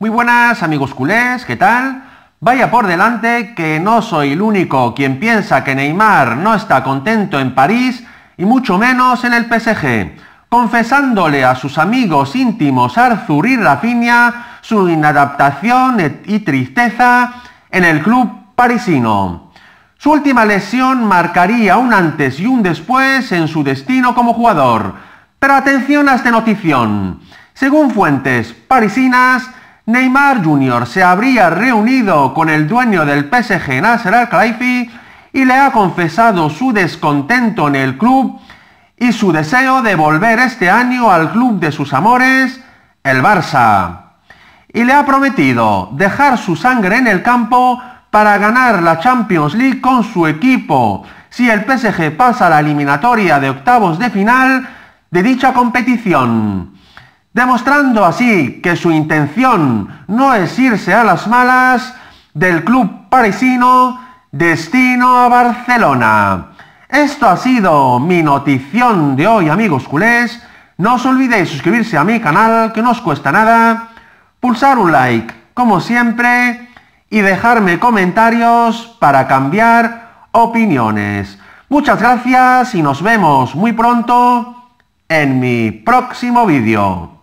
Muy buenas amigos culés, ¿qué tal? Vaya por delante que no soy el único quien piensa que Neymar no está contento en París y mucho menos en el PSG, confesándole a sus amigos íntimos Arthur y Rafinha su inadaptación y tristeza en el club parisino. Su última lesión marcaría un antes y un después en su destino como jugador. Pero atención a esta notición. Según fuentes parisinas, Neymar Jr. se habría reunido con el dueño del PSG Nasser Al-Khelaifi y le ha confesado su descontento en el club y su deseo de volver este año al club de sus amores, el Barça. Y le ha prometido dejar su sangre en el campo para ganar la Champions League con su equipo si el PSG pasa la eliminatoria de octavos de final de dicha competición demostrando así que su intención no es irse a las malas del club parisino destino a Barcelona. Esto ha sido mi notición de hoy amigos culés. No os olvidéis suscribirse a mi canal que no os cuesta nada, pulsar un like como siempre y dejarme comentarios para cambiar opiniones. Muchas gracias y nos vemos muy pronto en mi próximo vídeo.